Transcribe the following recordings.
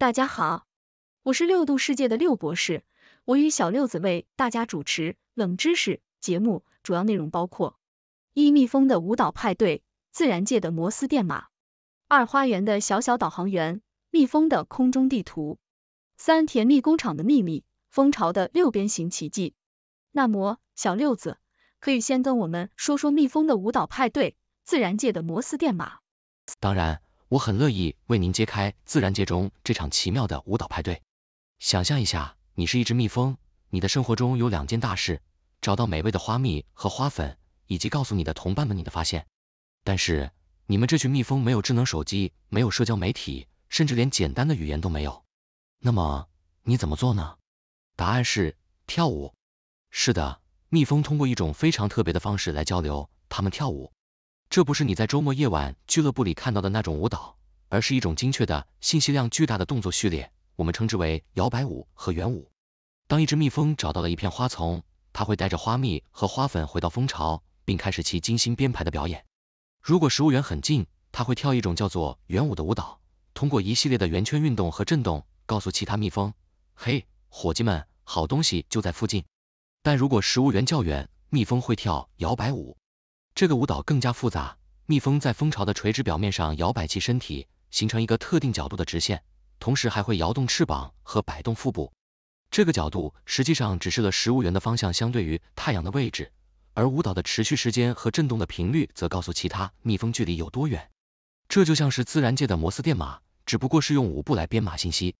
大家好，我是六度世界的六博士，我与小六子为大家主持冷知识节目，主要内容包括：一、蜜蜂的舞蹈派对，自然界的摩斯电码；二、花园的小小导航员，蜜蜂的空中地图；三、甜蜜工厂的秘密，蜂巢的六边形奇迹。那么，小六子可以先跟我们说说蜜蜂的舞蹈派对，自然界的摩斯电码。当然。我很乐意为您揭开自然界中这场奇妙的舞蹈派对。想象一下，你是一只蜜蜂，你的生活中有两件大事：找到美味的花蜜和花粉，以及告诉你的同伴们你的发现。但是，你们这群蜜蜂没有智能手机，没有社交媒体，甚至连简单的语言都没有。那么，你怎么做呢？答案是跳舞。是的，蜜蜂通过一种非常特别的方式来交流，他们跳舞。这不是你在周末夜晚俱乐部里看到的那种舞蹈，而是一种精确的信息量巨大的动作序列。我们称之为摇摆舞和圆舞。当一只蜜蜂找到了一片花丛，它会带着花蜜和花粉回到蜂巢，并开始其精心编排的表演。如果食物源很近，它会跳一种叫做圆舞的舞蹈，通过一系列的圆圈运动和震动，告诉其他蜜蜂，嘿，伙计们，好东西就在附近。但如果食物源较远，蜜蜂会跳摇摆舞。这个舞蹈更加复杂，蜜蜂在蜂巢的垂直表面上摇摆其身体，形成一个特定角度的直线，同时还会摇动翅膀和摆动腹部。这个角度实际上指示了食物源的方向相对于太阳的位置，而舞蹈的持续时间和振动的频率则告诉其他蜜蜂距离有多远。这就像是自然界的摩斯电码，只不过是用舞步来编码信息。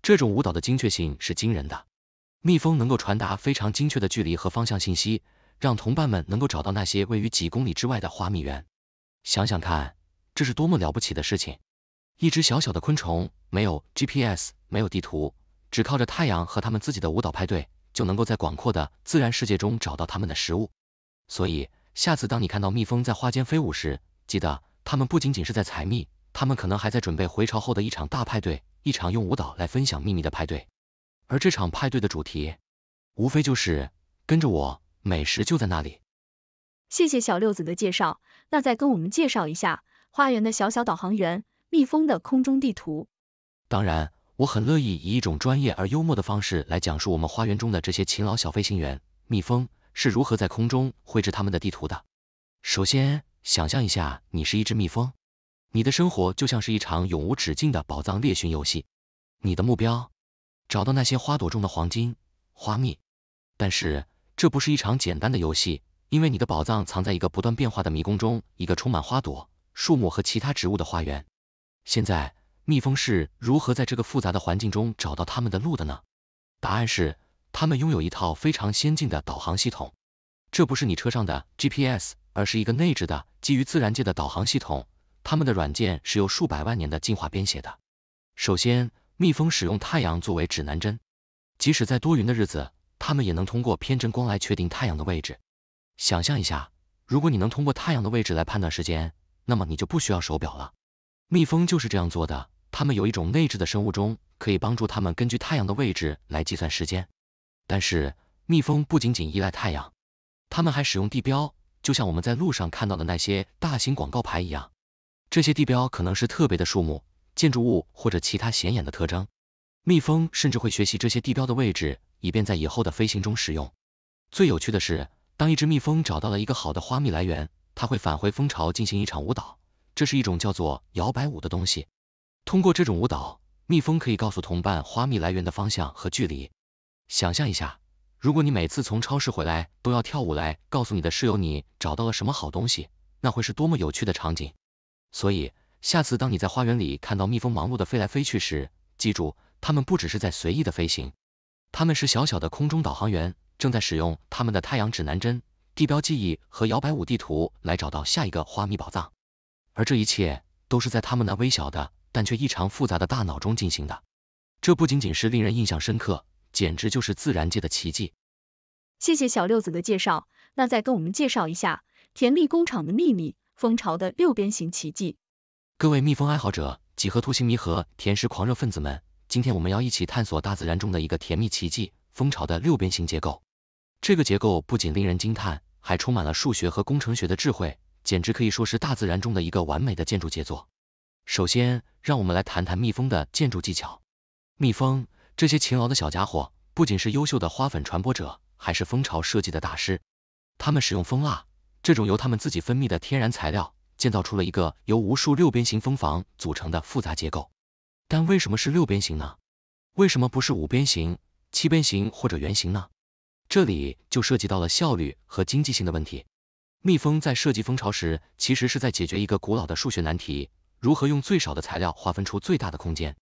这种舞蹈的精确性是惊人的，蜜蜂能够传达非常精确的距离和方向信息。让同伴们能够找到那些位于几公里之外的花蜜源，想想看，这是多么了不起的事情！一只小小的昆虫，没有 GPS，没有地图，只靠着太阳和他们自己的舞蹈派对，就能够在广阔的自然世界中找到他们的食物。所以，下次当你看到蜜蜂在花间飞舞时，记得它们不仅仅是在采蜜，它们可能还在准备回巢后的一场大派对，一场用舞蹈来分享秘密的派对。而这场派对的主题，无非就是跟着我。美食就在那里。谢谢小六子的介绍，那再跟我们介绍一下花园的小小导航员——蜜蜂的空中地图。当然，我很乐意以一种专业而幽默的方式来讲述我们花园中的这些勤劳小飞行员，蜜蜂是如何在空中绘制他们的地图的。首先，想象一下你是一只蜜蜂，你的生活就像是一场永无止境的宝藏猎寻游戏，你的目标找到那些花朵中的黄金花蜜，但是。这不是一场简单的游戏，因为你的宝藏藏在一个不断变化的迷宫中，一个充满花朵、树木和其他植物的花园。现在，蜜蜂是如何在这个复杂的环境中找到他们的路的呢？答案是，它们拥有一套非常先进的导航系统。这不是你车上的 GPS，而是一个内置的基于自然界的导航系统。它们的软件是由数百万年的进化编写的。首先，蜜蜂使用太阳作为指南针，即使在多云的日子。它们也能通过偏振光来确定太阳的位置。想象一下，如果你能通过太阳的位置来判断时间，那么你就不需要手表了。蜜蜂就是这样做的，它们有一种内置的生物钟，可以帮助它们根据太阳的位置来计算时间。但是，蜜蜂不仅仅依赖太阳，它们还使用地标，就像我们在路上看到的那些大型广告牌一样。这些地标可能是特别的树木、建筑物或者其他显眼的特征。蜜蜂甚至会学习这些地标的位置，以便在以后的飞行中使用。最有趣的是，当一只蜜蜂找到了一个好的花蜜来源，它会返回蜂巢进行一场舞蹈。这是一种叫做摇摆舞的东西。通过这种舞蹈，蜜蜂可以告诉同伴花蜜来源的方向和距离。想象一下，如果你每次从超市回来都要跳舞来告诉你的室友你找到了什么好东西，那会是多么有趣的场景。所以，下次当你在花园里看到蜜蜂忙碌的飞来飞去时，记住。他们不只是在随意的飞行，他们是小小的空中导航员，正在使用他们的太阳指南针、地标记忆和摇摆舞地图来找到下一个花蜜宝藏。而这一切都是在他们那微小的但却异常复杂的大脑中进行的。这不仅仅是令人印象深刻，简直就是自然界的奇迹。谢谢小六子的介绍，那再跟我们介绍一下甜蜜工厂的秘密，蜂巢的六边形奇迹。各位蜜蜂爱好者，几何图形迷和甜食狂热分子们。今天我们要一起探索大自然中的一个甜蜜奇迹——蜂巢的六边形结构。这个结构不仅令人惊叹，还充满了数学和工程学的智慧，简直可以说是大自然中的一个完美的建筑杰作。首先，让我们来谈谈蜜蜂的建筑技巧。蜜蜂这些勤劳的小家伙，不仅是优秀的花粉传播者，还是蜂巢设计的大师。它们使用蜂蜡这种由它们自己分泌的天然材料，建造出了一个由无数六边形蜂房组成的复杂结构。但为什么是六边形呢？为什么不是五边形、七边形或者圆形呢？这里就涉及到了效率和经济性的问题。蜜蜂在设计蜂巢时，其实是在解决一个古老的数学难题：如何用最少的材料划分出最大的空间。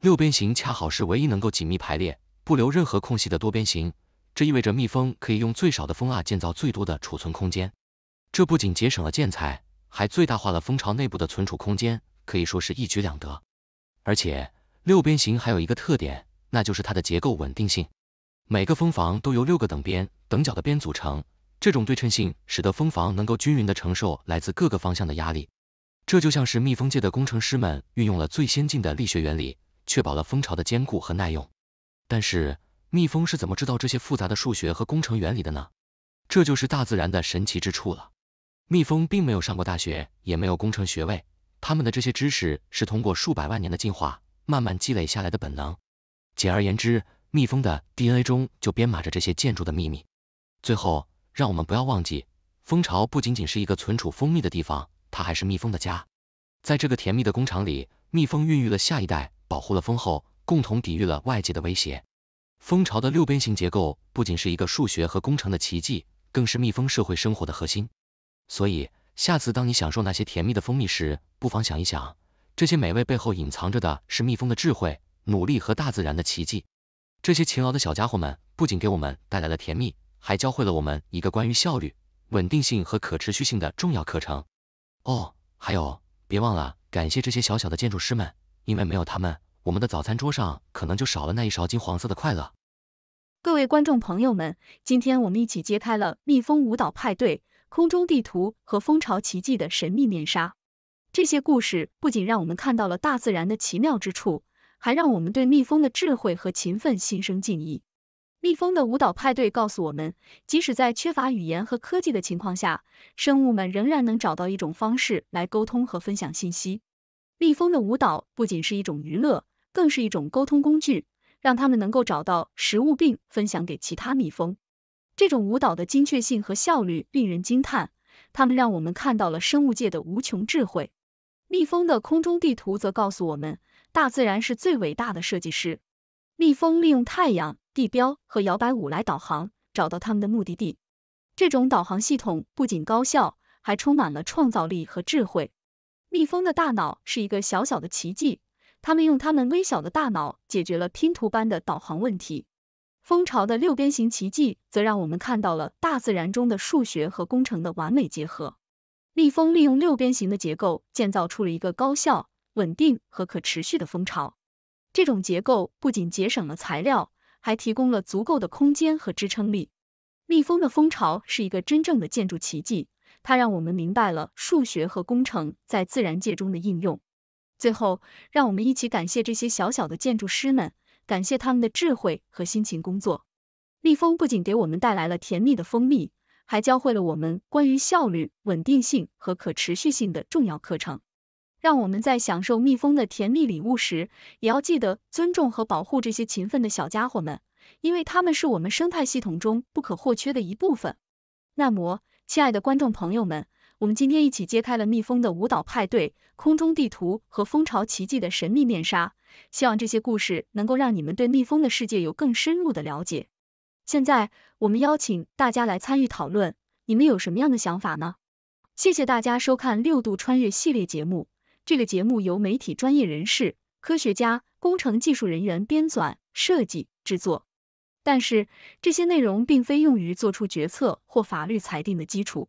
六边形恰好是唯一能够紧密排列、不留任何空隙的多边形，这意味着蜜蜂可以用最少的蜂蜡建造最多的储存空间。这不仅节省了建材，还最大化了蜂巢内部的存储空间，可以说是一举两得。而且六边形还有一个特点，那就是它的结构稳定性。每个蜂房都由六个等边等角的边组成，这种对称性使得蜂房能够均匀的承受来自各个方向的压力。这就像是蜜蜂界的工程师们运用了最先进的力学原理，确保了蜂巢的坚固和耐用。但是蜜蜂是怎么知道这些复杂的数学和工程原理的呢？这就是大自然的神奇之处了。蜜蜂并没有上过大学，也没有工程学位。他们的这些知识是通过数百万年的进化慢慢积累下来的本能。简而言之，蜜蜂的 DNA 中就编码着这些建筑的秘密。最后，让我们不要忘记，蜂巢不仅仅是一个存储蜂蜜的地方，它还是蜜蜂的家。在这个甜蜜的工厂里，蜜蜂孕育了下一代，保护了蜂后，共同抵御了外界的威胁。蜂巢的六边形结构不仅是一个数学和工程的奇迹，更是蜜蜂社会生活的核心。所以，下次当你享受那些甜蜜的蜂蜜时，不妨想一想，这些美味背后隐藏着的是蜜蜂的智慧、努力和大自然的奇迹。这些勤劳的小家伙们不仅给我们带来了甜蜜，还教会了我们一个关于效率、稳定性和可持续性的重要课程。哦，还有，别忘了感谢这些小小的建筑师们，因为没有他们，我们的早餐桌上可能就少了那一勺金黄色的快乐。各位观众朋友们，今天我们一起揭开了蜜蜂舞蹈派对。空中地图和蜂巢奇迹的神秘面纱，这些故事不仅让我们看到了大自然的奇妙之处，还让我们对蜜蜂的智慧和勤奋心生敬意。蜜蜂的舞蹈派对告诉我们，即使在缺乏语言和科技的情况下，生物们仍然能找到一种方式来沟通和分享信息。蜜蜂的舞蹈不仅是一种娱乐，更是一种沟通工具，让它们能够找到食物并分享给其他蜜蜂。这种舞蹈的精确性和效率令人惊叹，它们让我们看到了生物界的无穷智慧。蜜蜂的空中地图则告诉我们，大自然是最伟大的设计师。蜜蜂利用太阳、地标和摇摆舞来导航，找到他们的目的地。这种导航系统不仅高效，还充满了创造力和智慧。蜜蜂的大脑是一个小小的奇迹，它们用它们微小的大脑解决了拼图般的导航问题。蜂巢的六边形奇迹，则让我们看到了大自然中的数学和工程的完美结合。蜜蜂利用六边形的结构，建造出了一个高效、稳定和可持续的蜂巢。这种结构不仅节省了材料，还提供了足够的空间和支撑力。蜜蜂的蜂巢是一个真正的建筑奇迹，它让我们明白了数学和工程在自然界中的应用。最后，让我们一起感谢这些小小的建筑师们。感谢他们的智慧和辛勤工作。蜜蜂不仅给我们带来了甜蜜的蜂蜜，还教会了我们关于效率、稳定性和可持续性的重要课程。让我们在享受蜜蜂的甜蜜礼物时，也要记得尊重和保护这些勤奋的小家伙们，因为它们是我们生态系统中不可或缺的一部分。那么，亲爱的观众朋友们，我们今天一起揭开了蜜蜂的舞蹈派对、空中地图和蜂巢奇迹的神秘面纱，希望这些故事能够让你们对蜜蜂的世界有更深入的了解。现在，我们邀请大家来参与讨论，你们有什么样的想法呢？谢谢大家收看六度穿越系列节目。这个节目由媒体专业人士、科学家、工程技术人员编纂、设计、制作，但是这些内容并非用于做出决策或法律裁定的基础。